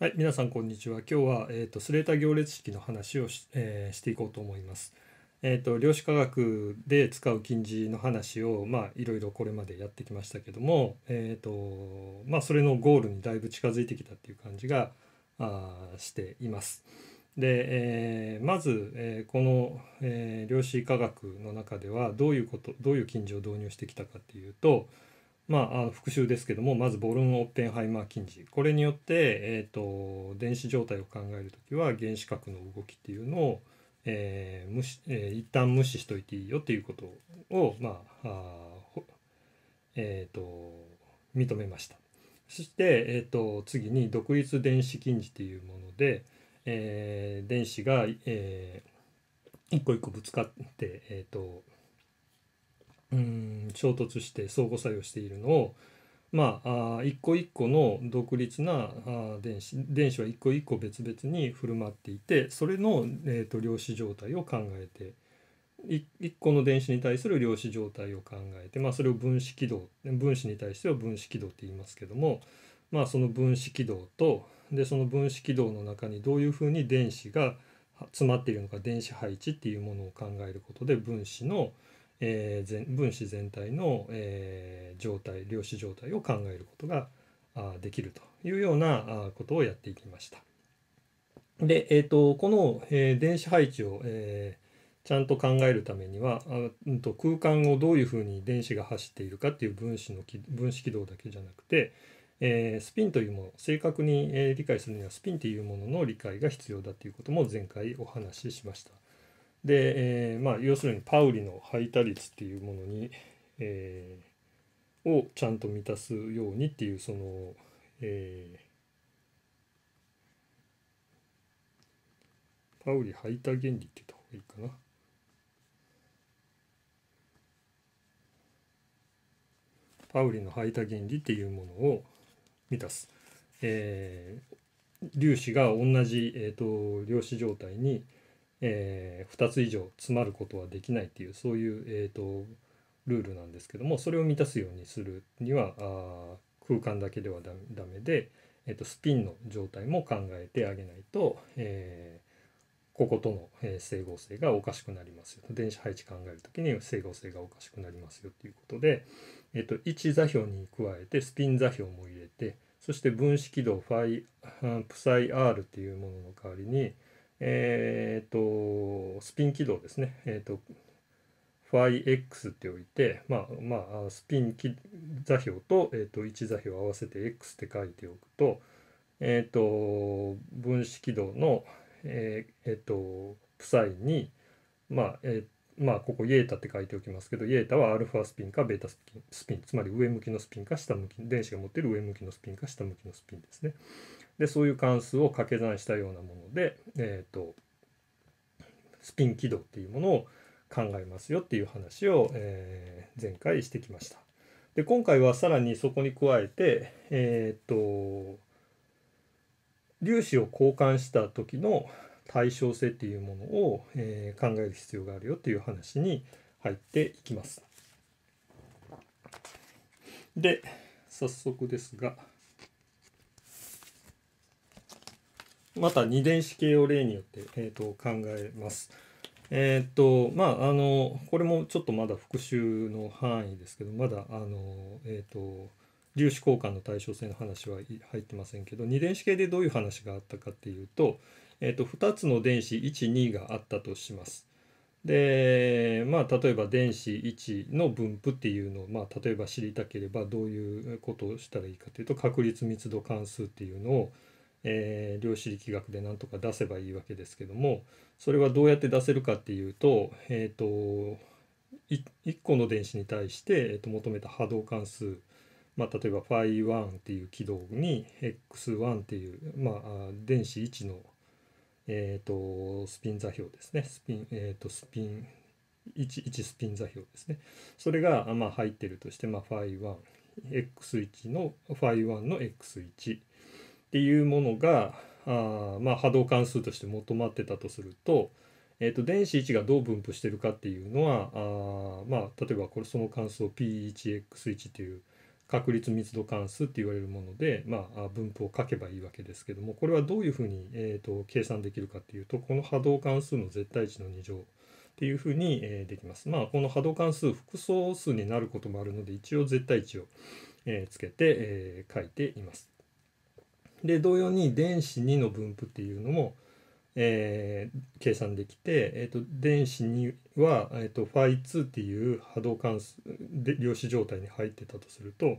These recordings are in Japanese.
はい、皆さんこんにちは。今日は、えーと、スレータ行列式の話をし,、えー、していこうと思います。えーと、量子科学で使う近似の話を、まあ、いろいろこれまでやってきましたけども、えーとまあ、それのゴールにだいぶ近づいてきたっていう感じがあしています。で、えー、まず、えー、この、えー、量子科学の中ではどういうことどういう近似を導入してきたかっていうと、まあ、あの復習ですけどもまずボルン・オッペンハイマー近似これによって、えーと、電子状態を考える時は原子核の動きっていうのを、えー無視えー、一旦無視しといていいよっていうことを、まああえーと、認めました。そして、えーと、と次に独立電子近似っていうもので、えー、電子が、えー、一個一個ぶつかって、えー、とうん衝突して相互作用しているのをまあ、一個一個の独立なあ電子電子は一個一個別々に振る舞っていてそれの、えーと、と量子状態を考えて一個の電子に対する量子状態を考えて、まあ、それを分子軌道分子に対しては分子軌道って言いますけども、まあ、その分子軌道とでその分子軌道の中にどういうふうに電子が詰まっているのか電子配置っていうものを考えることで分子の、えー、分子全体の、えー、状態量子状態を考えることができるというようなことをやっていきました。で、えーと、この、えー、電子配置を、えー、ちゃんと考えるためにはあ、うん、と空間をどういうふうに電子が走っているかっていう分子の分子軌道だけじゃなくて、えー、スピンというもの正確に、え理解するにはスピンというものの理解が必要だということも前回お話ししました。で、えー、まあ、要するにパウリの排他率っていうものに、えー、をちゃんと満たすようにっていうその、えー、パウリ排他原理って言った方がいいかな。パウリの排他原理っていうものを満たす。えー、粒子が同じ、えーと、と量子状態に、えー、2つ以上詰まることはできないっていうそういう、えーと、ルールなんですけどもそれを満たすようにするにはあ空間だけではダメで、えーと、スピンの状態も考えてあげないと、えー、こことの、え整合性がおかしくなりますよと電子配置考える時に整合性がおかしくなりますよということで、えーと位置座標に加えてスピン座標も入れてそして分子軌道ファイプサイ R っていうものの代わりに、えー、とスピン軌道ですね、えーと、φx っておいて、まあまあ、スピン座標と,、えーと、位置座標を合わせて x って書いておくと,、えーと、分子軌道の、えーえー、とプサイに、まあえー、まあ、ここ y タって書いておきますけど y タはアルファスピンかベータスピンスピンつまり上向きのスピンか下向き電子が持っている上向きのスピンか下向きのスピンですね。でそういう関数を掛け算したようなもので、えーと、スピン軌道っていうものを考えますよっていう話を、えー、前回してきました。で今回はさらにそこに加えて、えーと、と粒子を交換した時の対称性っていうものを、えー、考える必要があるよっていう話に入っていきます。で早速ですが。また二電子系を例によって、えーと、考えます。えっ、ー、とまああのこれもちょっとまだ復習の範囲ですけどまだあのえっ、ー、と粒子交換の対称性の話は入ってませんけど二電子系でどういう話があったかっていうと,、えーと、と2つの電子12があったとします。でまあ例えば電子1の分布っていうのを、まあ、例えば知りたければどういうことをしたらいいかというと確率密度関数っていうのをえー、量子力学でなんとか出せばいいわけですけどもそれはどうやって出せるかっていうと,、えーと、と1個の電子に対して、えー、と求めた波動関数、まあ、例えば φ1 っていう軌道に x1 っていう、まあ、電子1の、えーと、スピン座標ですねスピン,、えーと、スピン 1, 1スピン座標ですねそれが、まあ、入ってるとして、まあ、φ1x1 の φ1 の x1 っていうものがあ、まあ、波動関数として求まってたとすると,、えー、と電子1がどう分布してるかっていうのはあ、まあ、例えばこれその関数を P1X1 という確率密度関数って言われるもので、まあ、分布を書けばいいわけですけどもこれはどういうふうに、えーと、と計算できるかっていうとこの波動関数の絶対値の2乗っていうふうに、えー、できます。まあ、この波動関数複素数になることもあるので一応絶対値を、えー、つけて、えー、書いています。で同様に電子2の分布っていうのも、えー、計算できて、えーと、電子2は、えーと、φ2 っていう波動関数で量子状態に入ってたとすると、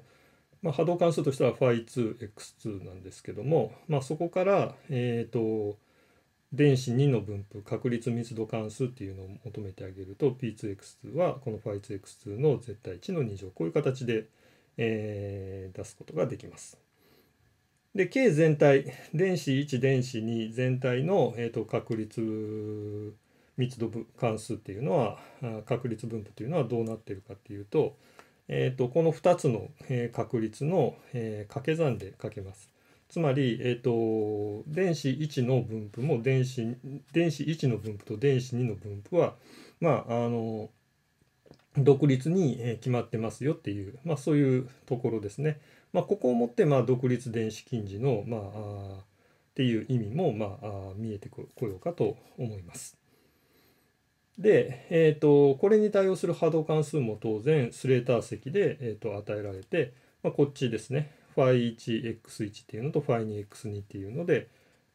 まあ、波動関数としては φ2x2 なんですけども、まあ、そこから、えーと、と電子2の分布確率密度関数っていうのを求めてあげると p2x2 はこの φ2x2 の絶対値の2乗こういう形で、えー、出すことができます。で K 全体電子1電子2全体の、えーと、確率密度関数っていうのは確率分布というのはどうなってるかっていうと,、えーと、この2つの、えー、確率の、えー、掛け算で書けます。つまり、えーと、と電子1の分布も電子電子1の分布と電子2の分布は、まあ、あの独立に決まってますよっていう、まあ、そういうところですね。まあ、ここをもってまあ独立電子近似の、まあ、あっていう意味も、まあ、あ見えてこようかと思います。で、えーと、これに対応する波動関数も当然スレーター積で、えーと、与えられて、まあ、こっちですね φ1x1 っていうのと φ2x2 っていうので,、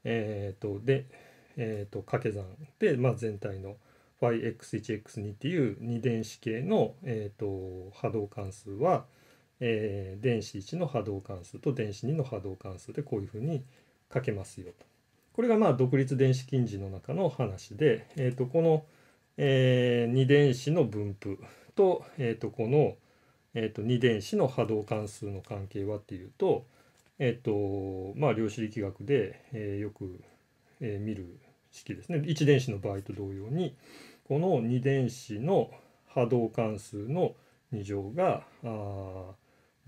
えーとでえーと、掛け算で、まあ、全体の φx1x2 っていう二電子系の、えー、と波動関数は、えー、電子1の波動関数と電子2の波動関数でこういうふうに書けますよと。これがまあ独立電子近似の中の話で、えー、とこの、えー、2電子の分布と,、えー、とこの、えー、と2電子の波動関数の関係はっていうと,、えーとまあ、量子力学で、えー、よく、えー、見る式ですね1電子の場合と同様にこの2電子の波動関数の2乗があ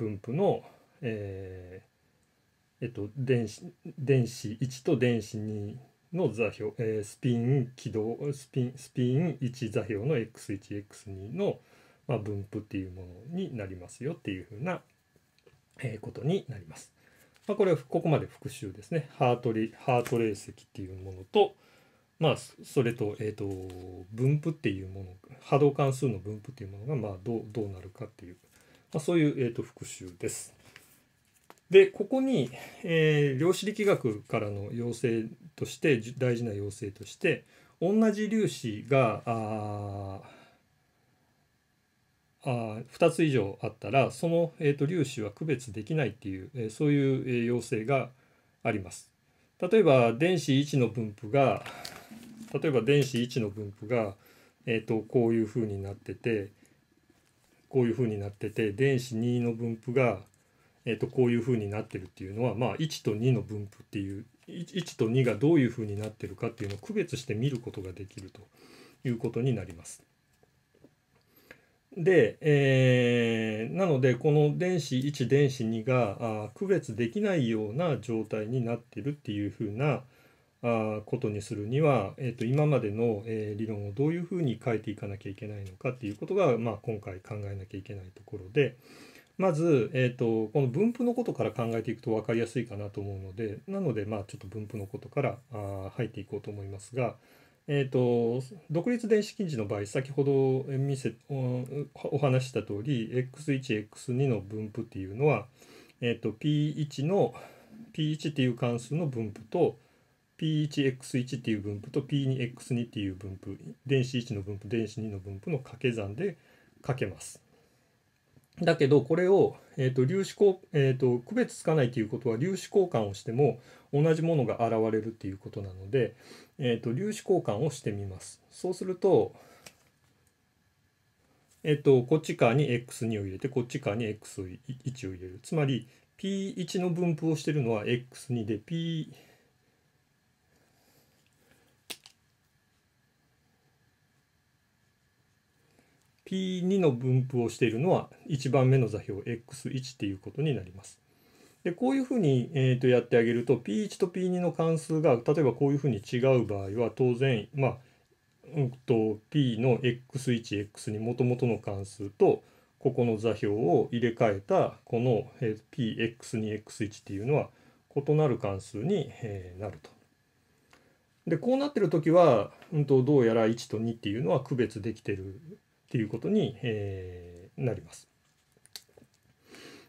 分布の、えーえっと、電子電子1と電子2の座標、えー、スピン軌道スピンスピン1座標の x1x2 の、まあ、分布っていうものになりますよっていうふうな、えー、ことになります。まあ、これはここまで復習ですね。ハートリハートレー石っていうものと、まあ、それと,、えーと、と分布っていうもの波動関数の分布っていうものが、まあ、どうどうなるかっていうまあ、そういう、えー、と復習です。でここに、えー、量子力学からの要請として大事な要請として同じ粒子がああ2つ以上あったらその、えー、と粒子は区別できないっていう、えー、そういう、えー、要請があります。例えば電子1の分布が例えば電子1の分布が、えー、とこういうふうになっててこういうふうになってて電子2の分布が、えー、とこういうふうになってるっていうのは、まあ、1と2の分布っていう 1, 1と2がどういうふうになってるかっていうのを区別して見ることができるということになります。で、えー、なのでこの電子1電子2があ区別できないような状態になってるっていうふうなことにするには、えー、と今までの、え理論をどういうふうに変えていかなきゃいけないのかっていうことが、まあ、今回考えなきゃいけないところでまず、えー、とこの分布のことから考えていくと分かりやすいかなと思うのでなので、まあ、ちょっと分布のことからあ入っていこうと思いますが。えーと、独立電子近似の場合先ほど見せおお話した通り x1x2 の分布っていうのは、えーと、と p1 の p1 っていう関数の分布と P1X1 っていう分布と P2X2 っていう分布電子1の分布電子2の分布の掛け算でかけます。だけどこれを、えーと、粒子交、えーと、区別つかないということは粒子交換をしても同じものが現れるっていうことなので、えーと、粒子交換をしてみます。そうすると,、えー、とこっち側に x2 を入れてこっち側に x1 を入れるつまり p1 の分布をしてるのは x2 で p P2 の分布をしているのは1番目の座標 X1 っていうことになります。でこういうふうに、えー、とやってあげると P1 と P2 の関数が例えばこういうふうに違う場合は当然、まあうん、と P の X1X にもともとの関数とここの座標を入れ替えたこの、え PX2X1 っていうのは異なる関数に、えなると。でこうなってる時は、うん、とどうやら1と2っていうのは区別できてるっていうことに、えー、なります。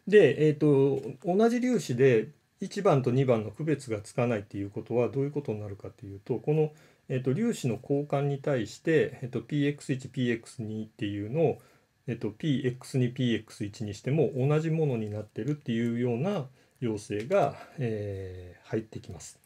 で、えーと、同じ粒子で1番と2番の区別がつかないっていうことはどういうことになるかというとこの、えーと、粒子の交換に対して、えーと、px1px2 っていうのを、えー、と px2px1 にしても同じものになってるっていうような要請が、えー、入ってきます。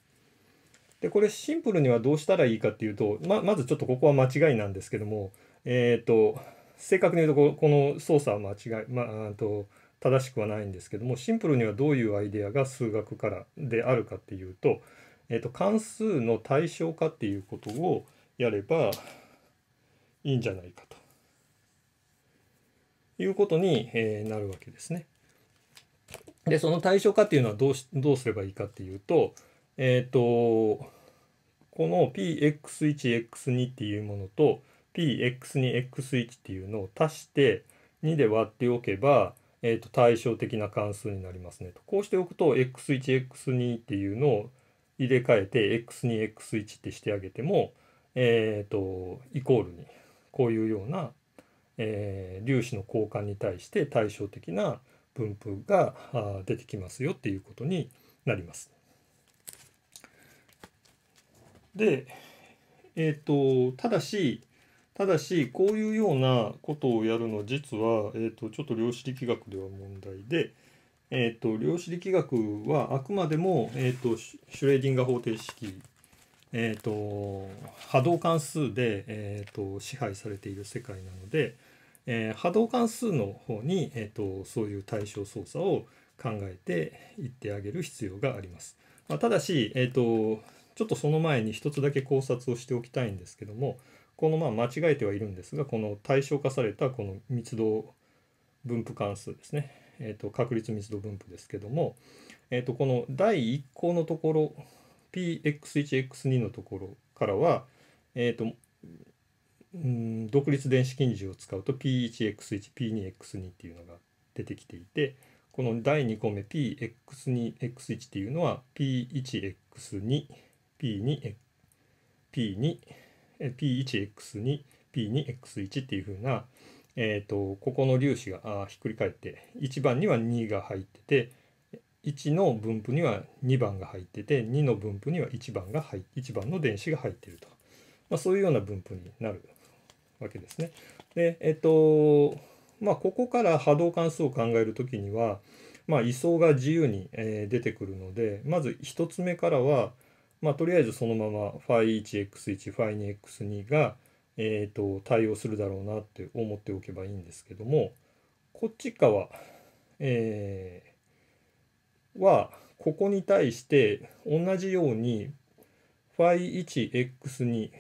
でこれシンプルにはどうしたらいいかっていうとままずちょっとここは間違いなんですけどもえっ、ー、と正確に言うとこの操作は間違い、まあ、あと正しくはないんですけどもシンプルにはどういうアイデアが数学からであるかっていうと,、えーと、関数の対象化っていうことをやればいいんじゃないかということに、えー、なるわけですね。でその対象化っていうのはどうしどうすればいいかっていうと,、えーと、とこの px1x2 っていうものと px に x1 っていうのを足して2で割っておけば、えー、と対照的な関数になりますねとこうしておくと x1x2 っていうのを入れ替えて x2x1 ってしてあげても、えーと、イコールにこういうような、えー、粒子の交換に対して対照的な分布が出てきますよっていうことになります。で、えーとただしただしこういうようなことをやるの実は、えーと、ちょっと量子力学では問題で、えーと、量子力学はあくまでも、えーと、シュレーディンガー方程式、えー、と波動関数で、えー、と支配されている世界なので、えー、波動関数の方に、えー、とそういう対象操作を考えていってあげる必要があります。まあ、ただし、えー、とちょっとその前に一つだけ考察をしておきたいんですけどもこのまあ間違えてはいるんですがこの対象化されたこの密度分布関数ですね、えー、と確率密度分布ですけども、えー、とこの第1項のところ px1x2 のところからは、えーと、うん独立電子近似を使うと p1x1p2x2 っていうのが出てきていてこの第2項目 px2x1 っていうのは p1x2p2p2 P1X2、P2X1 っていうふうな、えーと、ここの粒子がひっくり返って1番には2が入ってて1の分布には2番が入ってて2の分布には1番が入1番の電子が入ってると、まあ、そういうような分布になるわけですね。でえっ、ー、とまあここから波動関数を考える時には、まあ、位相が自由に、えー、出てくるのでまず1つ目からは、まあ、とりあえずそのまま φ1x1、φ2x2 が、えーと、対応するだろうなって思っておけばいいんですけどもこっち側、えー、はここに対して同じように φ1x2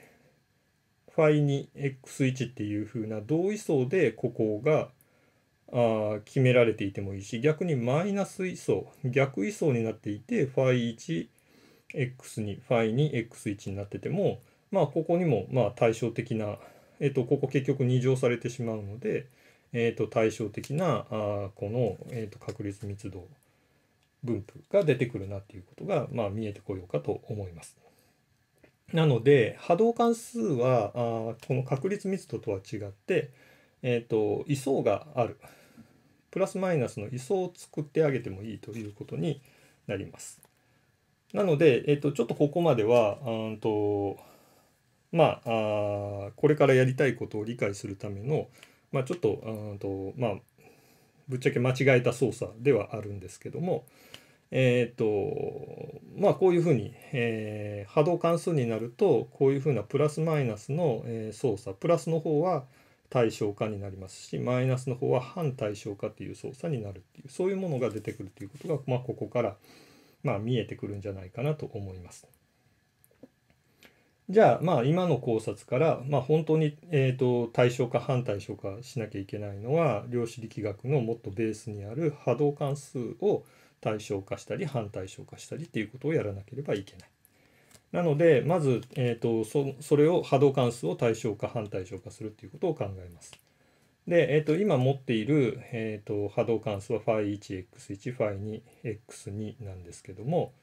φ2x1 っていう風な同位相でここがあ決められていてもいいし逆にマイナス位相逆位相になっていて φ1 x に φ に x1 になっててもまあここにもまあ対照的な、えっとここ結局2乗されてしまうので、えっと対照的なあこの、えっと確率密度分布が出てくるなっていうことが、まあ、見えてこようかと思います。なので波動関数はあこの確率密度とは違って、えっと位相があるプラスマイナスの位相を作ってあげてもいいということになります。なので、えっと、ちょっとここまではうんとまあこれからやりたいことを理解するための、まあ、ちょっとうんと、まあ、ぶっちゃけ間違えた操作ではあるんですけども、えっ、とまあ、こういうふうに、えー、波動関数になるとこういうふうなプラスマイナスの、え操作プラスの方は対称化になりますしマイナスの方は反対称化という操作になるっていうそういうものが出てくるということが、まあ、ここからまあ、見えてくるんじゃないかなと思います。じゃあ、まあ、今の考察から、まあ、本当に、えーと、対象か反対象かしなきゃいけないのは量子力学のもっとベースにある波動関数を対象化したり反対象化したりっていうことをやらなければいけない。なのでまず、えーと、とそそれを波動関数を対象化反対象化するっていうことを考えます。で、えーと、今持っている、えーと、波動関数は φ1x1、φ2x2 なんですけども、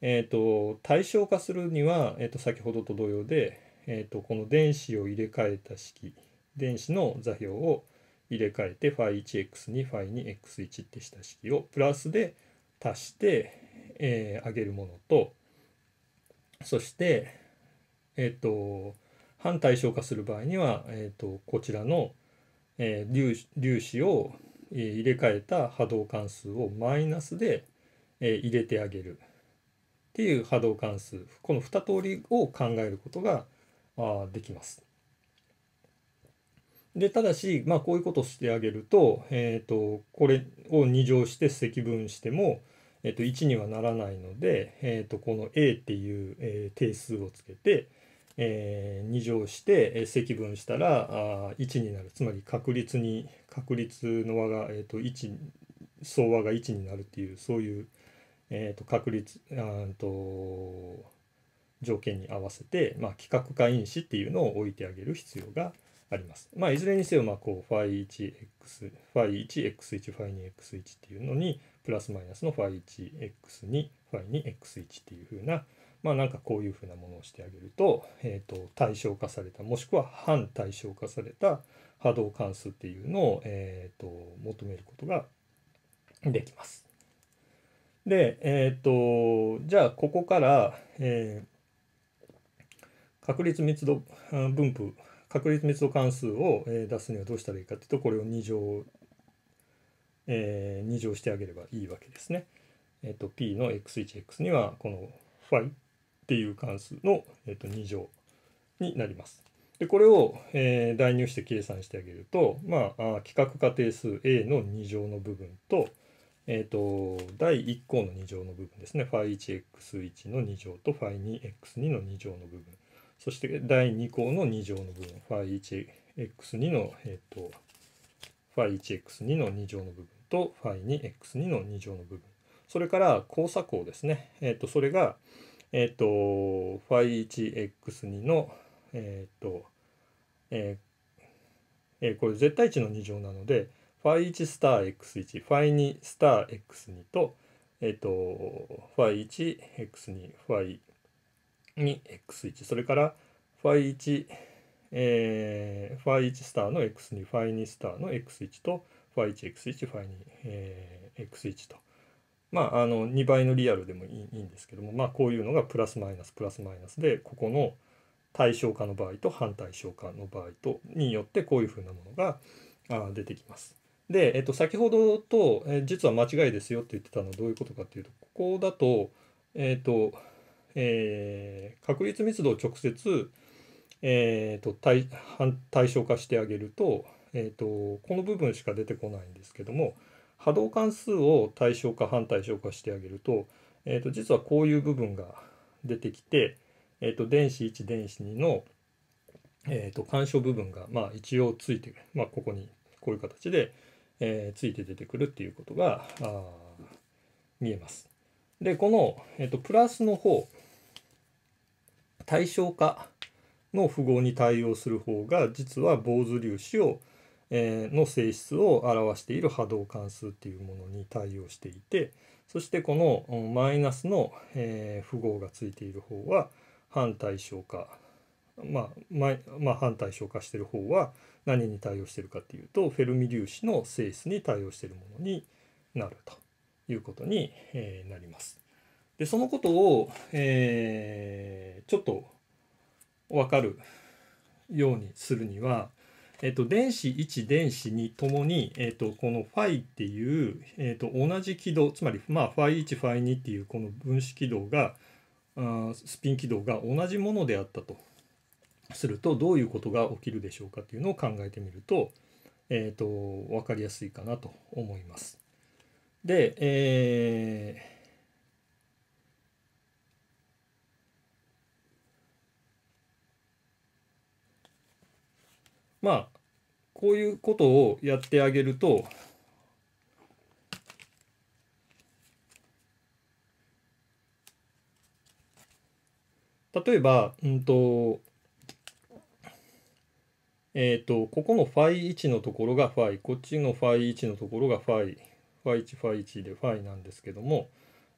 えーと、対象化するには、えー、と先ほどと同様で、えー、とこの電子を入れ替えた式電子の座標を入れ替えて φ1x2、φ2x1 ってした式をプラスで足して、えー、上げるものとそして、えー、と反対象化する場合には、えー、とこちらの「えー、粒子を、えー、入れ替えた波動関数をマイナスで、えー、入れてあげるっていう波動関数この2通りを考えることがあできます。でただし、まあ、こういうことをしてあげると,、えーと、これを2乗して積分しても、えーと、1にはならないので、えーと、とこの a っていう、えー、定数をつけて、えー、2乗して積分したらあ1になるつまり確率に確率の和が、えーと、1総和が1になるっていうそういう、えーと、確率あと条件に合わせて、まあ、規格化因子っていうのを置いてあげる必要があります。まあ、いずれにせよ、まあ、こう φ1x、φ1x1、φ2x1 っていうのにプラスマイナスの φ1x2、φ2x1 っていうふうなまあなんかこういうふうなものをしてあげると,、えー、と対象化されたもしくは反対象化された波動関数っていうのを、えー、と求めることができます。で、えーと、じゃあここから、えー、確率密度分布確率密度関数を出すにはどうしたらいいかっていうとこれを2乗、えー、2乗してあげればいいわけですね。えっ、ー、P の x1x にはこのイっていう関数の、えー、と2乗になります。でこれを、えー、代入して計算してあげると、まあ、企規格化定数 A の2乗の部分と,、えーと、第1項の2乗の部分ですね φ1x1 の2乗と φ2x2 の2乗の部分そして第2項の2乗の部分 φ1x2 の、えーと、φ1x2 の2乗の部分と φ2x2 の2乗の部分それから交差項ですね、えーと、とそれが、えっ、ー、と、φ1x2 の、えっ、ー、と、えーえー、これ絶対値の2乗なので、φ1 スター x1、φ2 スター x2 と、えっ、ー、と、φ1、x2、φ2、x1、それから φ1、えー、φ1 スターの x2、φ2 スターの x1 と、φ1、x1、φ2、えー、x1 と。まあ、あの2倍のリアルでもいいんですけども、まあ、こういうのがプラスマイナスプラスマイナスでここの対象化の場合と反対象化の場合とによってこういうふうなものが出てきます。で、えっと、先ほどと、え実は間違いですよって言ってたのはどういうことかっていうとここだと,、えっとえー、確率密度を直接、えーと、対対対象化してあげると,、えーとこの部分しか出てこないんですけども波動関数を対象か反対象かしてあげると,、えー、と実はこういう部分が出てきて、えー、と電子1電子2の、えー、と干渉部分が、まあ、一応ついてまあ、ここにこういう形で、えー、ついて出てくるっていうことが見えます。でこの、えー、とプラスの方対象化の符号に対応する方が実は坊主粒子をの性質を表している波動関数っていうものに対応していてそしてこのマイナスの符号がついている方は反対称化まあ、まあ、反対称化してる方は何に対応してるかっていうとフェルミ粒子の性質に対応してるものになるということになります。でそのことを、えー、ちょっと分かるようにするにはえっと、電子1電子2ともに、えっと、この φ っていう、えっと、同じ軌道つまり、まあ、φ1 φ2 っていうこの分子軌道があスピン軌道が同じものであったとするとどういうことが起きるでしょうかっていうのを考えてみると,、えっと分かりやすいかなと思います。で、えーまあこういうことをやってあげると例えば、うんと、えっ、ー、と、ここの φ1 のところが φ、こっちの φ1 のところが φ、φ1、φ1 で φ なんですけども、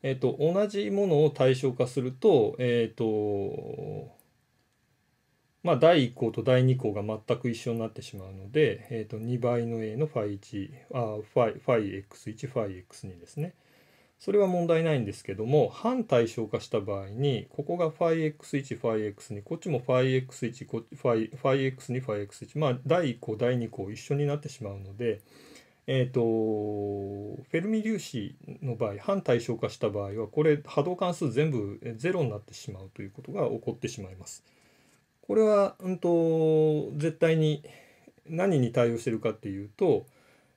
えっ、ー、と、同じものを対象化すると、えっ、ー、と、まあ、第1項と第2項が全く一緒になってしまうので、えー、と2倍の a のファイ1あファイファイ x1 ファイ x2 ですね。それは問題ないんですけども反対称化した場合にここが φx1 φx2 こっちも φx1 こァ φx2 φx1 まあ第1項第2項一緒になってしまうのでえっ、ー、とフェルミ粒子の場合反対称化した場合はこれ波動関数全部0になってしまうということが起こってしまいます。これは、うんと、絶対に何に対応してるかっていうと、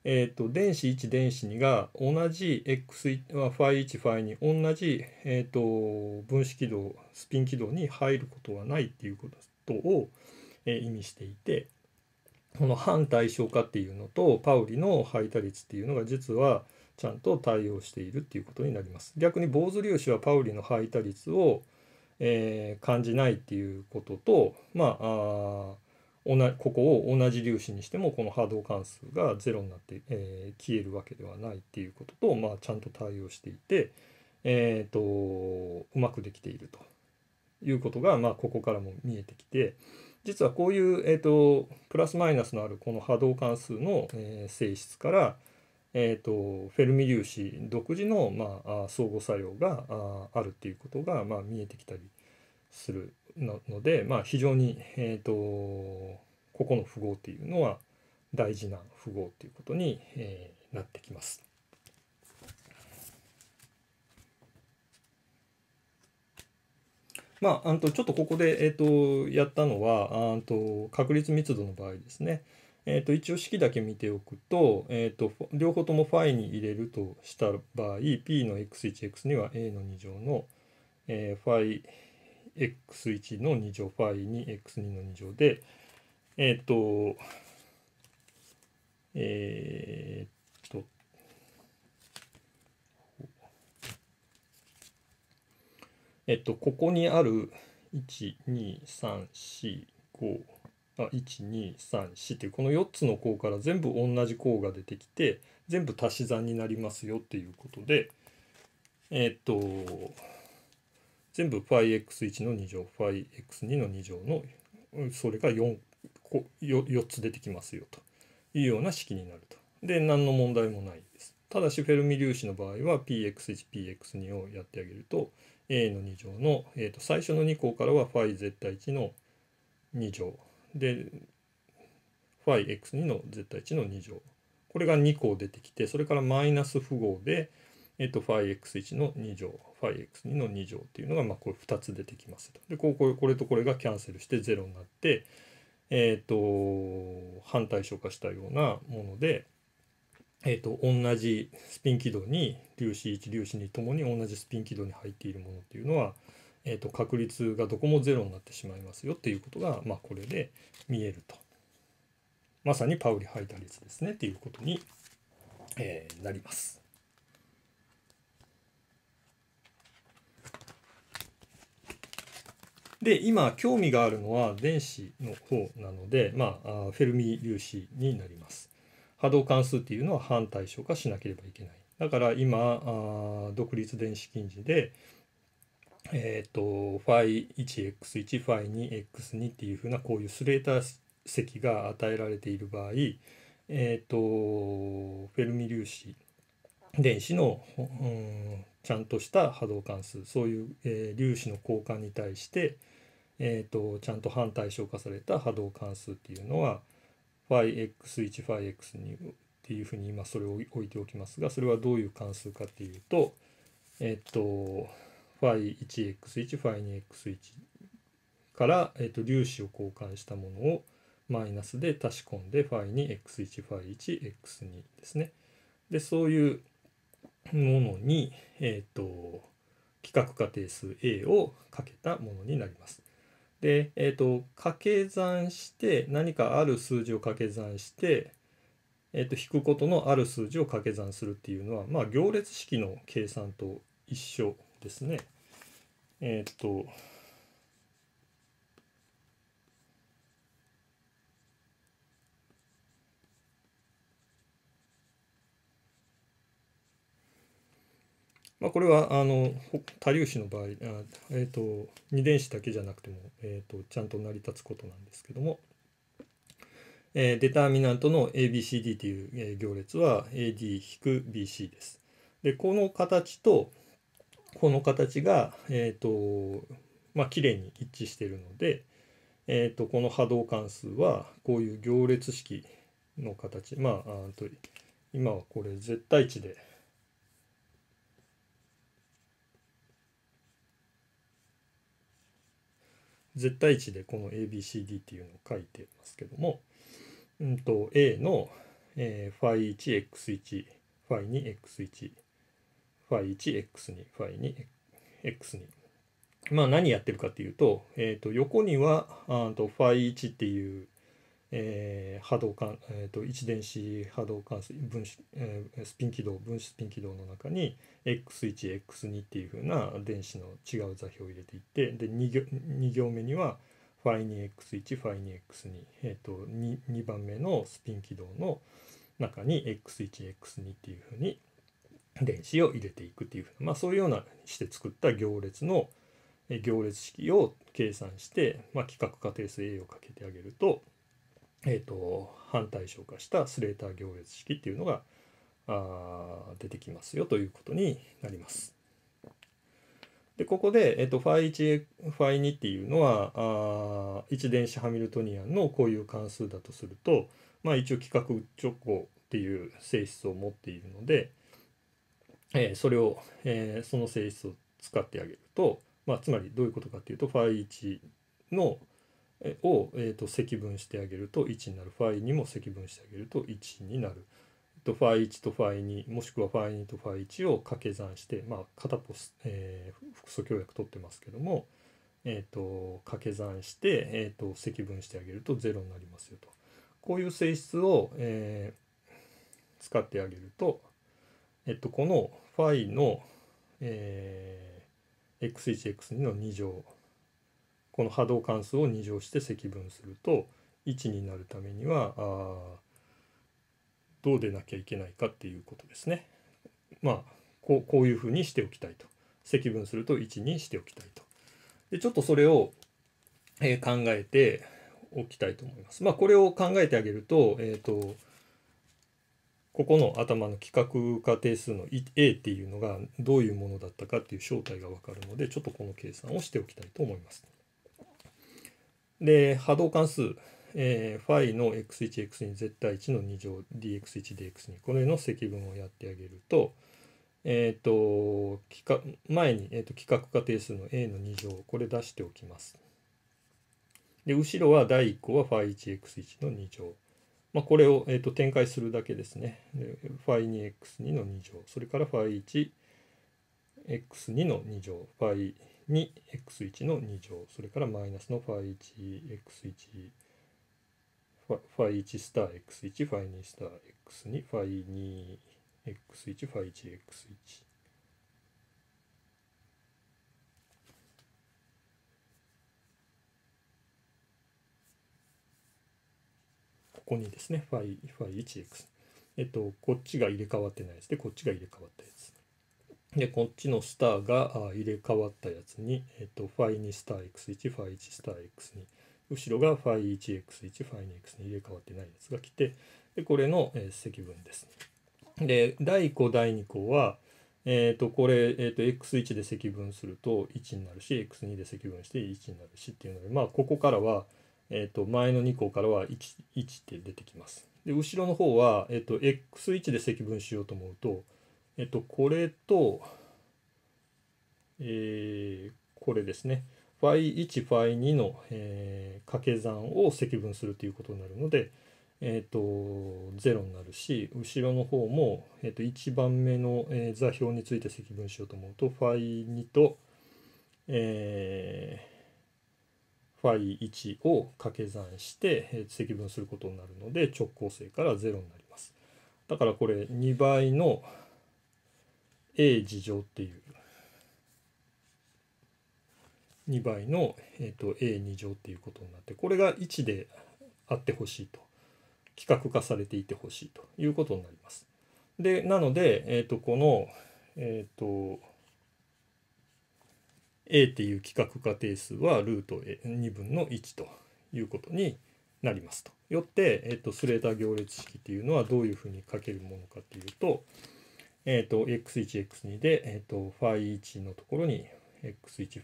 えっ、ー、と、電子1、電子2が同じ X、ファイ1、ファイ2、同じ、えっ、ー、と、分子軌道、スピン軌道に入ることはないっていうことを、えー、意味していて、この反対称化っていうのと、パウリの排他率っていうのが実はちゃんと対応しているっていうことになります。逆に、坊主粒子はパウリの排他率を、えー、感じないっていうことと、まあ、あここを同じ粒子にしてもこの波動関数が0になって、えー、消えるわけではないっていうことと、まあ、ちゃんと対応していて、えーと、うまくできているということが、まあ、ここからも見えてきて実はこういう、えーと、とプラスマイナスのあるこの波動関数の、えー、性質から、えーと、フェルミ粒子独自の、まあ、相互作用があるっていうことが、まあ、見えてきたりするので、まあ、非常に、えーと、ここの符号っていうのは大事な符号っていうことに、えー、なってきます。まあ、あとちょっとここで、えーと、とやったのはあと確率密度の場合ですね。えー、と一応式だけ見ておくと,、えー、と両方ともファイに入れるとした場合 p の x1x2 は a の2乗の、えー、イ x 1の2乗ファイ2 x 2の2乗でえっ、ー、とえっ、とえっ、とここにある1 2 3 4 5あ1234っていうこの4つの項から全部同じ項が出てきて全部足し算になりますよっていうことでえっ、と全部 πx1 の2乗 πx2 の2乗のそれが 4, こ 4, 4つ出てきますよというような式になると。で何の問題もないです。ただしフェルミ粒子の場合は px1px2 をやってあげると a の2乗の、えー、と最初の2項からは φ 対1の2乗で φx2 の絶対値の2乗これが2個出てきてそれからマイナス符号で、えっと、φx1 の2乗 φx2 の2乗っていうのが、まあ、これ2つ出てきますとでこうこれとこれがキャンセルして0になってえっ、と反対消化したようなもので、えっ、と同じスピン軌道に粒子1粒子2ともに同じスピン軌道に入っているものっていうのは、えー、と確率がどこもゼロになってしまいますよっていうことが、まあ、これで見えると。まさにパウリ排他率ですねっていうことに、えー、なります。で今興味があるのは電子の方なので、まあ、フェルミ粒子になります。波動関数っていうのは反対称化しなければいけない。だから今独立電子近似で、えっ、ー、と、ファイ 1x1、ファイ 2x2 っていうふうな、こういうスレーター積が与えられている場合、えっ、ー、と、フェルミ粒子、電子の、うん、ちゃんとした波動関数、そういう、えー、粒子の交換に対して、えーと、ちゃんと反対象化された波動関数っていうのは φx1 φx2 っていうふうに今それを置いておきますがそれはどういう関数かっていうとえっ、ー、とファイ 1x1 ファイ 2x1 から、えー、と粒子を交換したものをマイナスで足し込んでファイ 2x1 ファイ 1x2 ですね。でそういうものに、えーと、規格化定数 a をかけたものになります。で、えーと、掛け算して何かある数字を掛け算して、えーと引くことのある数字を掛け算するっていうのは、まあ、行列式の計算と一緒ですね。えっと、まあ、これはあの多粒子の場合あ、えーと、二電子だけじゃなくても、えーと、ちゃんと成り立つことなんですけども、えー、デターミナントの ABCD という、え行列は AD-BC です。でこの形とこの形が、えーとまあ、綺麗に一致しているので、えーと、この波動関数はこういう行列式の形まああ今はこれ絶対値で絶対値でこの ABCD っていうのを書いてますけども、うんと、A の、えー、φ1x1 φ2x1 phi1、x2、phi2、x2。まあ何やってるかっていうと、えっ、ー、と横にはあとファイ1っていう、えー、波動関、えー、と一電子波動関数分子、えー、スピン軌道分子スピン軌道の中に x1、x2 っていうふうな電子の違う座標を入れていってで 2, 行2行目には phi2x1、phi2x2、えーと、と 2, 2番目のスピン軌道の中に x1、x2 っていうふうに電子を入れていくっていうう、まあ、そういうようなして作った行列の行列式を計算して、まあ、規格化定数 A をかけてあげると,、えーと、反対象化したスレーター行列式っていうのがあ出てきますよということになります。でここで、えーと、ファイ1ファイ2っていうのはあ1電子ハミルトニアンのこういう関数だとすると、まあ、一応規格直行っていう性質を持っているので、えー、それを、えー、その性質を使ってあげると、まあ、つまりどういうことかっていうとファイ1の、えを、えーと、積分してあげると1になるファイ2も積分してあげると1になる。とファイ1とファイ2もしくはファイ2とファイ1を掛け算して、まあ、片っぽ、えー、複素協約取ってますけども、えーと、掛け算して、えーと、積分してあげると0になりますよとこういう性質を、えー、使ってあげると、えっと、この、ファイの、えー、x1x2 の2乗この波動関数を2乗して積分すると1になるためにはあどうでなきゃいけないかっていうことですね。まあこうこういうふうにしておきたいと積分すると1にしておきたいと。でちょっとそれを、えー、考えておきたいと思います。まあこれを考えてあげると,、えーとここの頭の規格化定数の A っていうのがどういうものだったかっていう正体が分かるのでちょっとこの計算をしておきたいと思います。で波動関数、えー、φ の x1x2 絶対1の2乗 dx1dx2 これの積分をやってあげると,、えーと、前に、えーと、規格化定数の A の2乗これ出しておきます。で後ろは第1項は φ1x1 の2乗。まあ、これを、えーと、展開するだけですね。ファイ 2x2 の2乗、それからファイ 1x2 の2乗、ファイ 2x1 の2乗、それからマイナスのファイ 1x1 ファイ1スター x1 ファイ2スター x2 ファイ 2x1 ファイ 1x1 こにですね、ファイ、ファイ 1x。えっと、こっちが入れ替わってないやつで、こっちが入れ替わったやつ。で、こっちのスターが入れ替わったやつに、えっと、ファイ2スター x1、ファイ1スター x2。後ろがファイ 1x1、ファイ 2x 2入れ替わってないやつが来て、で、これの、えー、積分です。で、第5、第2項は、えっ、ー、と、これ、えっ、ー、と、x1 で積分すると1になるし、x2 で積分して1になるしっていうので、まあ、ここからは、えー、と前の2項からは 1, 1って出てきます。で後ろの方は、えー、と x1 で積分しようと思うと,、えー、とこれと、えー、これですね φ1、φ2 の、えー、掛け算を積分するということになるので、えーと、と0になるし後ろの方も、えー、と1番目の、えー、座標について積分しようと思うと φ2 と、えー、イ1を掛け算して積分することになるので直交性から0になります。だからこれ2倍の a 事乗っていう2倍の、えー、と a2 乗っていうことになってこれが1であってほしいと規格化されていてほしいということになります。でなので、えー、とこのえっ、ー、と A っていう規格化定数はルート2分の1ということになりますと。よって、えっとスレーター行列式っていうのはどういうふうに書けるものかっていうと,、えっと x1、x2 で、えっと φ1 のところに x1、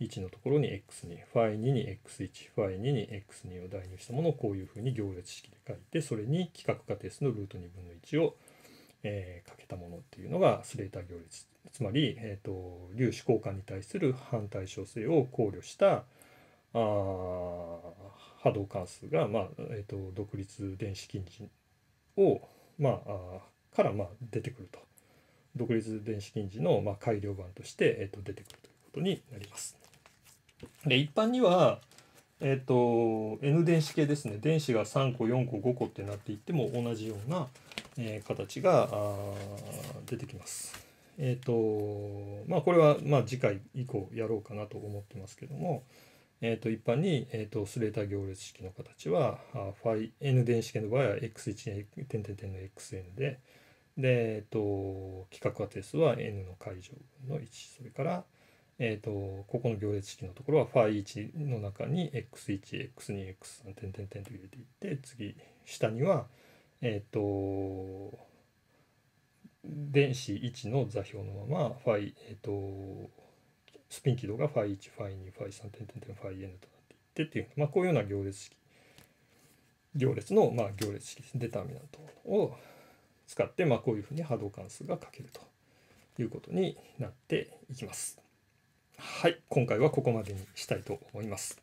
φ1 のところに x2、φ2 に x1、φ2 に x2 を代入したものをこういうふうに行列式で書いてそれに規格化定数のルート2分の1をえー、かけたものっていうのがスレーター行列つまり、えーと、粒子交換に対する反対称性を考慮したあ波動関数が、まあえーと、独立電子近似を、まあ、あから、まあ、出てくると独立電子近似の、まあ、改良版として、えーと、と出てくるということになります。で一般には、えー、と N 電子系ですね電子が3個4個5個ってなっていっても同じようなえー、形が出てきます。えっ、ー、とまあこれはまあ次回以降やろうかなと思ってますけども、えー、と一般に、えー、とスレーター行列式の形はあファイ n 電子系の場合は x1 点点点の xn でで、えっと規格アテスは n の解除分の1それから、えっとここの行列式のところはファイ1の中に x1x2x3 点点点と入れていって次下には、えっ、ー、と電子1の座標のままファイ、えっ、ー、とスピン軌道がファイ1ファイ2ファイ3点点点ファイ n となっていってっていう、まあ、こういうような行列式行列の、まあ、行列式デターミナントを使って、まあ、こういうふうに波動関数が書けるということになっていきます。はい、今回はここまでにしたいと思います。